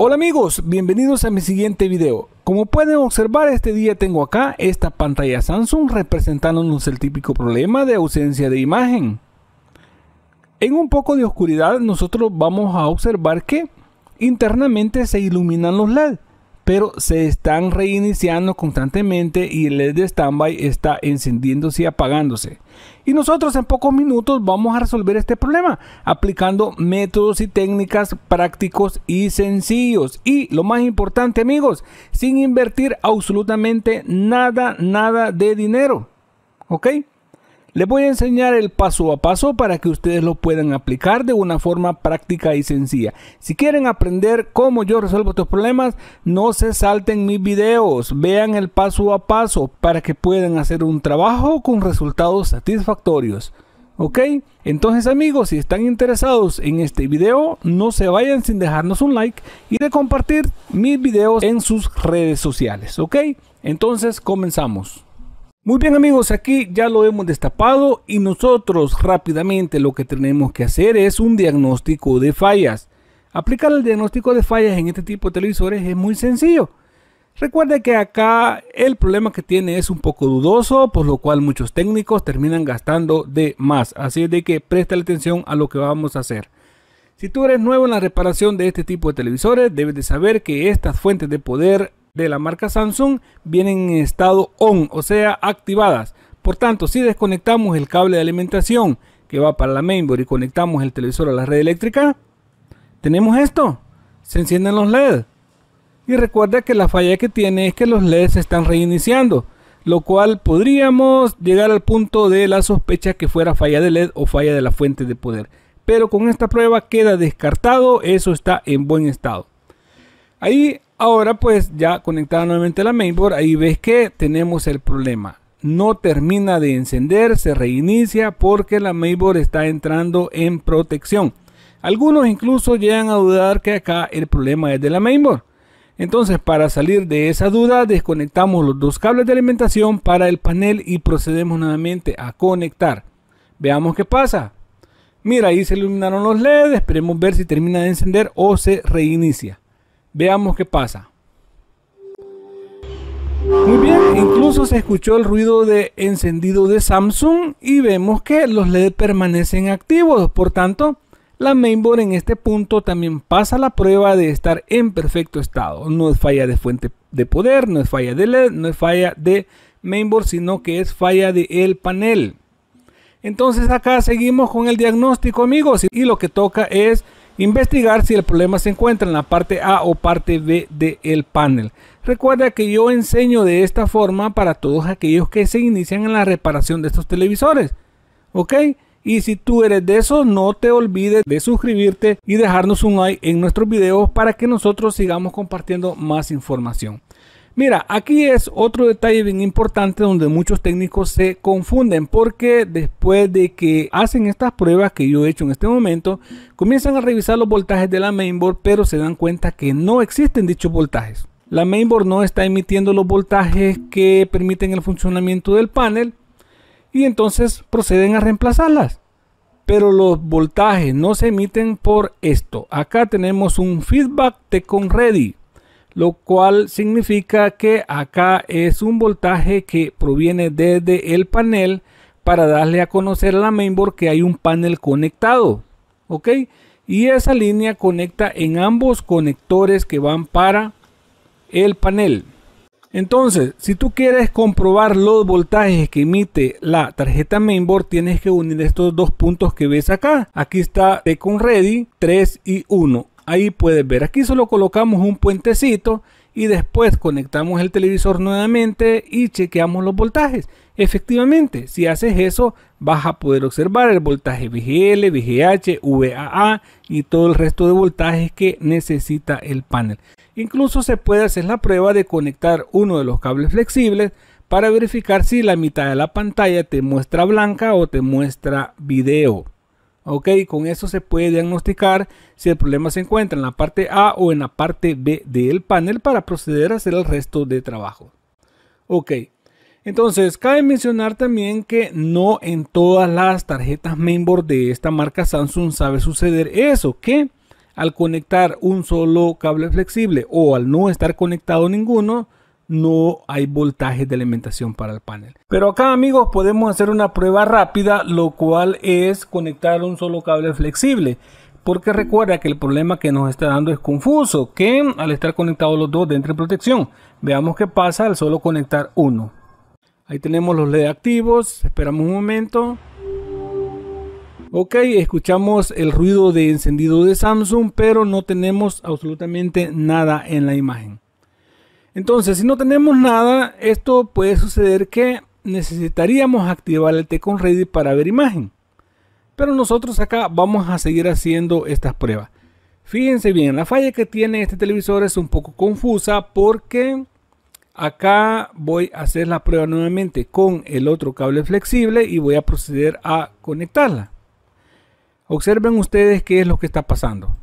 Hola amigos, bienvenidos a mi siguiente video. Como pueden observar este día tengo acá esta pantalla Samsung representándonos el típico problema de ausencia de imagen. En un poco de oscuridad nosotros vamos a observar que internamente se iluminan los LEDs pero se están reiniciando constantemente y el LED de standby está encendiéndose y apagándose. Y nosotros en pocos minutos vamos a resolver este problema aplicando métodos y técnicas prácticos y sencillos. Y lo más importante amigos, sin invertir absolutamente nada, nada de dinero. ¿Ok? Les voy a enseñar el paso a paso para que ustedes lo puedan aplicar de una forma práctica y sencilla. Si quieren aprender cómo yo resuelvo estos problemas, no se salten mis videos, vean el paso a paso para que puedan hacer un trabajo con resultados satisfactorios. ¿Ok? Entonces amigos, si están interesados en este video, no se vayan sin dejarnos un like y de compartir mis videos en sus redes sociales. ¿Ok? Entonces comenzamos. Muy bien amigos, aquí ya lo hemos destapado y nosotros rápidamente lo que tenemos que hacer es un diagnóstico de fallas. Aplicar el diagnóstico de fallas en este tipo de televisores es muy sencillo. Recuerde que acá el problema que tiene es un poco dudoso, por lo cual muchos técnicos terminan gastando de más. Así es de que presta atención a lo que vamos a hacer. Si tú eres nuevo en la reparación de este tipo de televisores, debes de saber que estas fuentes de poder de la marca Samsung vienen en estado on, o sea, activadas. Por tanto, si desconectamos el cable de alimentación que va para la mainboard y conectamos el televisor a la red eléctrica, tenemos esto. Se encienden los LEDs. Y recuerda que la falla que tiene es que los LEDs se están reiniciando, lo cual podríamos llegar al punto de la sospecha que fuera falla de LED o falla de la fuente de poder. Pero con esta prueba queda descartado, eso está en buen estado. Ahí Ahora pues ya conectada nuevamente a la mainboard, ahí ves que tenemos el problema. No termina de encender, se reinicia porque la mainboard está entrando en protección. Algunos incluso llegan a dudar que acá el problema es de la mainboard. Entonces para salir de esa duda desconectamos los dos cables de alimentación para el panel y procedemos nuevamente a conectar. Veamos qué pasa. Mira ahí se iluminaron los LEDs, esperemos ver si termina de encender o se reinicia. Veamos qué pasa. Muy bien, incluso se escuchó el ruido de encendido de Samsung y vemos que los LED permanecen activos, por tanto, la mainboard en este punto también pasa la prueba de estar en perfecto estado. No es falla de fuente de poder, no es falla de LED, no es falla de mainboard, sino que es falla del el panel. Entonces acá seguimos con el diagnóstico amigos y lo que toca es Investigar si el problema se encuentra en la parte A o parte B del el panel. Recuerda que yo enseño de esta forma para todos aquellos que se inician en la reparación de estos televisores. ¿Ok? Y si tú eres de esos, no te olvides de suscribirte y dejarnos un like en nuestros videos para que nosotros sigamos compartiendo más información. Mira, aquí es otro detalle bien importante donde muchos técnicos se confunden porque después de que hacen estas pruebas que yo he hecho en este momento, comienzan a revisar los voltajes de la mainboard, pero se dan cuenta que no existen dichos voltajes. La mainboard no está emitiendo los voltajes que permiten el funcionamiento del panel y entonces proceden a reemplazarlas. Pero los voltajes no se emiten por esto. Acá tenemos un feedback de ready lo cual significa que acá es un voltaje que proviene desde el panel para darle a conocer a la mainboard que hay un panel conectado. ¿Ok? Y esa línea conecta en ambos conectores que van para el panel. Entonces, si tú quieres comprobar los voltajes que emite la tarjeta mainboard, tienes que unir estos dos puntos que ves acá. Aquí está con Ready 3 y 1. Ahí puedes ver, aquí solo colocamos un puentecito y después conectamos el televisor nuevamente y chequeamos los voltajes. Efectivamente, si haces eso vas a poder observar el voltaje VGL, VGH, VAA y todo el resto de voltajes que necesita el panel. Incluso se puede hacer la prueba de conectar uno de los cables flexibles para verificar si la mitad de la pantalla te muestra blanca o te muestra video. Ok, con eso se puede diagnosticar si el problema se encuentra en la parte A o en la parte B del panel para proceder a hacer el resto de trabajo. Ok, entonces cabe mencionar también que no en todas las tarjetas mainboard de esta marca Samsung sabe suceder eso, que al conectar un solo cable flexible o al no estar conectado ninguno, no hay voltaje de alimentación para el panel. Pero acá amigos podemos hacer una prueba rápida, lo cual es conectar un solo cable flexible. Porque recuerda que el problema que nos está dando es confuso, que al estar conectados los dos dentro de protección, veamos qué pasa al solo conectar uno. Ahí tenemos los LED activos, esperamos un momento. Ok, escuchamos el ruido de encendido de Samsung, pero no tenemos absolutamente nada en la imagen. Entonces, si no tenemos nada, esto puede suceder que necesitaríamos activar el con Ready para ver imagen. Pero nosotros acá vamos a seguir haciendo estas pruebas. Fíjense bien, la falla que tiene este televisor es un poco confusa porque acá voy a hacer la prueba nuevamente con el otro cable flexible y voy a proceder a conectarla. Observen ustedes qué es lo que está pasando.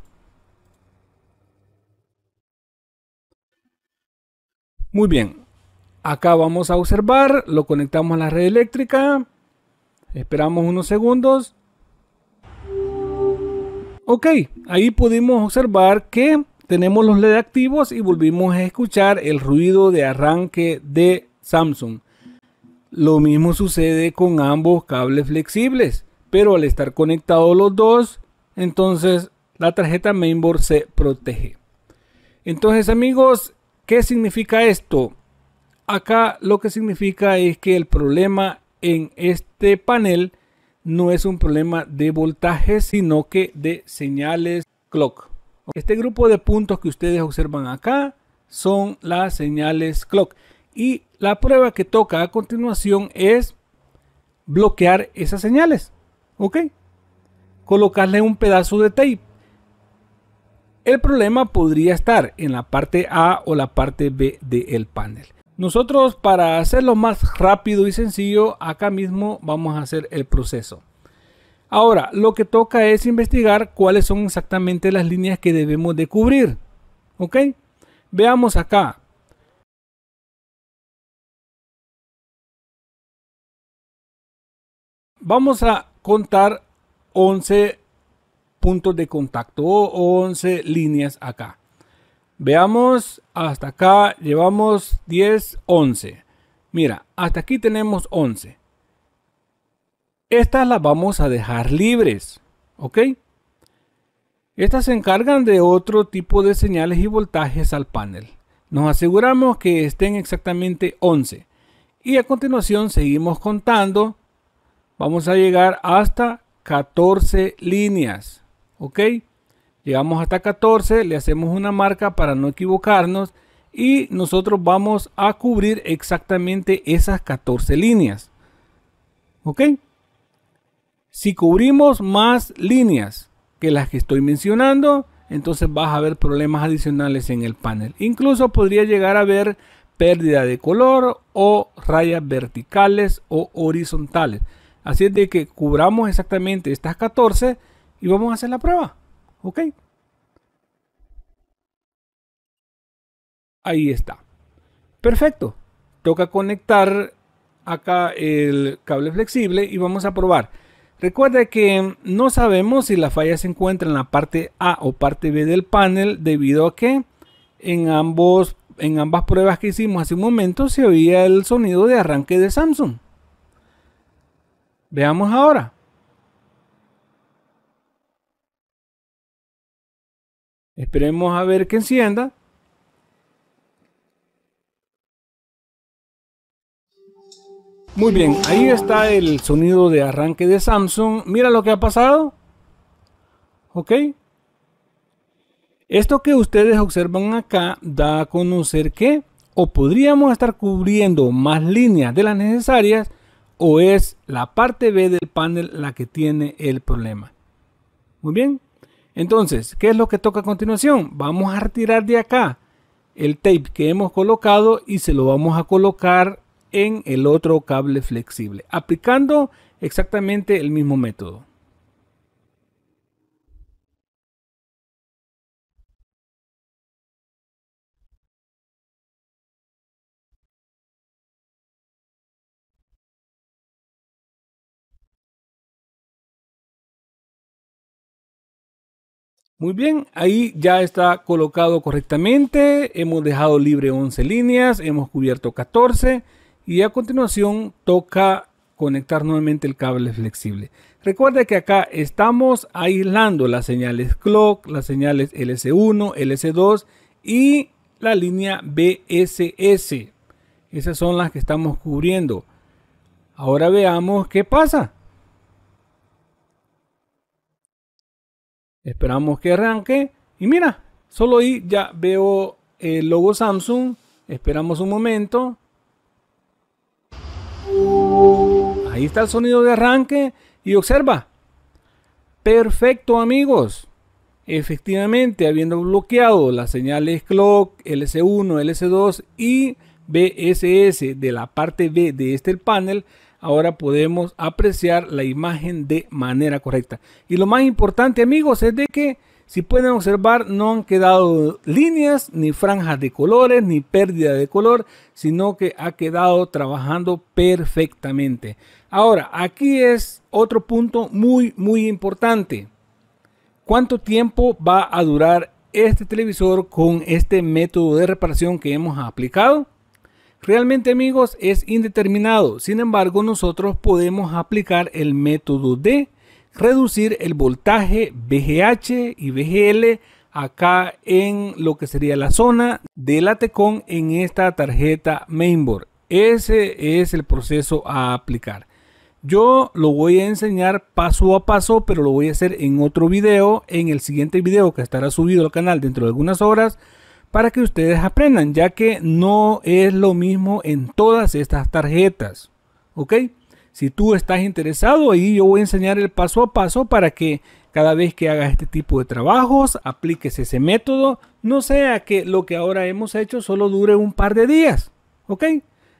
Muy bien, acá vamos a observar, lo conectamos a la red eléctrica, esperamos unos segundos. Ok, ahí pudimos observar que tenemos los LED activos y volvimos a escuchar el ruido de arranque de Samsung. Lo mismo sucede con ambos cables flexibles, pero al estar conectados los dos, entonces la tarjeta mainboard se protege. Entonces amigos, ¿Qué significa esto? Acá lo que significa es que el problema en este panel no es un problema de voltaje, sino que de señales clock. Este grupo de puntos que ustedes observan acá son las señales clock. Y la prueba que toca a continuación es bloquear esas señales. ¿Ok? Colocarle un pedazo de tape el problema podría estar en la parte A o la parte B del panel. Nosotros para hacerlo más rápido y sencillo, acá mismo vamos a hacer el proceso. Ahora, lo que toca es investigar cuáles son exactamente las líneas que debemos de cubrir. ¿Ok? Veamos acá. Vamos a contar 11 puntos de contacto o 11 líneas acá. Veamos, hasta acá llevamos 10, 11. Mira, hasta aquí tenemos 11. Estas las vamos a dejar libres, ¿ok? Estas se encargan de otro tipo de señales y voltajes al panel. Nos aseguramos que estén exactamente 11. Y a continuación seguimos contando. Vamos a llegar hasta 14 líneas ok llegamos hasta 14 le hacemos una marca para no equivocarnos y nosotros vamos a cubrir exactamente esas 14 líneas ok si cubrimos más líneas que las que estoy mencionando entonces vas a ver problemas adicionales en el panel incluso podría llegar a ver pérdida de color o rayas verticales o horizontales así es de que cubramos exactamente estas 14 y vamos a hacer la prueba. ¿Ok? Ahí está. Perfecto. Toca conectar acá el cable flexible y vamos a probar. Recuerda que no sabemos si la falla se encuentra en la parte A o parte B del panel debido a que en, ambos, en ambas pruebas que hicimos hace un momento se oía el sonido de arranque de Samsung. Veamos ahora. Esperemos a ver que encienda. Muy bien, ahí está el sonido de arranque de Samsung. Mira lo que ha pasado. ¿Ok? Esto que ustedes observan acá da a conocer que o podríamos estar cubriendo más líneas de las necesarias o es la parte B del panel la que tiene el problema. Muy bien, entonces, ¿qué es lo que toca a continuación? Vamos a retirar de acá el tape que hemos colocado y se lo vamos a colocar en el otro cable flexible, aplicando exactamente el mismo método. Muy bien, ahí ya está colocado correctamente. Hemos dejado libre 11 líneas, hemos cubierto 14 y a continuación toca conectar nuevamente el cable flexible. Recuerda que acá estamos aislando las señales clock, las señales LS1, LS2 y la línea BSS. Esas son las que estamos cubriendo. Ahora veamos qué pasa. Esperamos que arranque. Y mira, solo ahí ya veo el logo Samsung. Esperamos un momento. Ahí está el sonido de arranque y observa. Perfecto amigos. Efectivamente, habiendo bloqueado las señales clock, LS1, LS2 y BSS de la parte B de este panel, ahora podemos apreciar la imagen de manera correcta. Y lo más importante, amigos, es de que si pueden observar, no han quedado líneas, ni franjas de colores, ni pérdida de color, sino que ha quedado trabajando perfectamente. Ahora, aquí es otro punto muy, muy importante. ¿Cuánto tiempo va a durar este televisor con este método de reparación que hemos aplicado? Realmente amigos es indeterminado, sin embargo nosotros podemos aplicar el método de reducir el voltaje VGH y VGL acá en lo que sería la zona de la TECON en esta tarjeta mainboard. Ese es el proceso a aplicar. Yo lo voy a enseñar paso a paso, pero lo voy a hacer en otro video, en el siguiente video que estará subido al canal dentro de algunas horas para que ustedes aprendan, ya que no es lo mismo en todas estas tarjetas. ¿Ok? Si tú estás interesado, ahí yo voy a enseñar el paso a paso para que cada vez que hagas este tipo de trabajos, apliques ese método. No sea que lo que ahora hemos hecho solo dure un par de días. ¿Ok?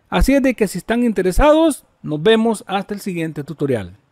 Así es de que si están interesados, nos vemos hasta el siguiente tutorial.